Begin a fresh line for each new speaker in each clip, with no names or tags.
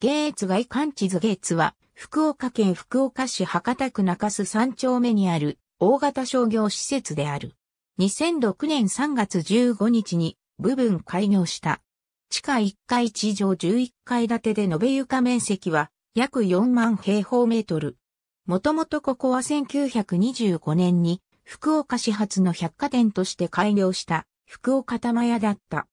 ゲーツ外観地図ゲーツは、福岡県福岡市博多区中洲三丁目にある大型商業施設である。2006年3月15日に部分開業した。地下1階地上11階建てで延べ床面積は約4万平方メートル。もともとここは1925年に福岡市発の百貨店として開業した福岡玉屋だった。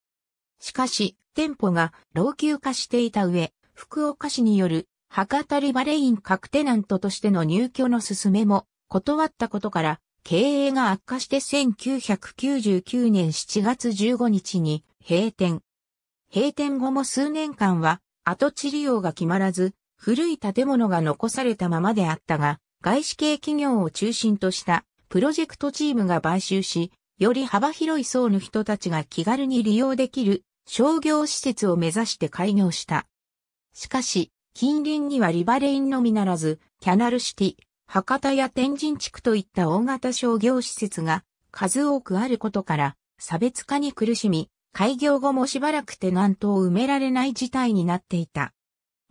しかし、店舗が老朽化していた上、福岡市による博多リバレイン各テナントとしての入居の勧めも断ったことから経営が悪化して1999年7月15日に閉店。閉店後も数年間は跡地利用が決まらず古い建物が残されたままであったが外資系企業を中心としたプロジェクトチームが買収しより幅広い層の人たちが気軽に利用できる商業施設を目指して開業した。しかし、近隣にはリバレインのみならず、キャナルシティ、博多や天神地区といった大型商業施設が数多くあることから、差別化に苦しみ、開業後もしばらくテナントを埋められない事態になっていた。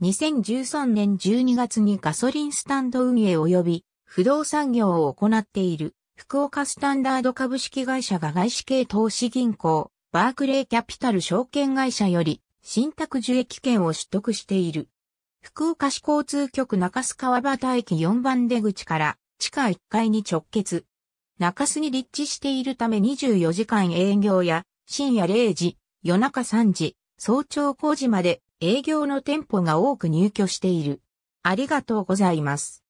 2013年12月にガソリンスタンド運営及び不動産業を行っている福岡スタンダード株式会社が外資系投資銀行バークレーキャピタル証券会社より新宅受益券を取得している。福岡市交通局中洲川端駅4番出口から地下1階に直結。中洲に立地しているため24時間営業や深夜0時、夜中3時、早朝5時まで営業の店舗が多く入居している。ありがとうございます。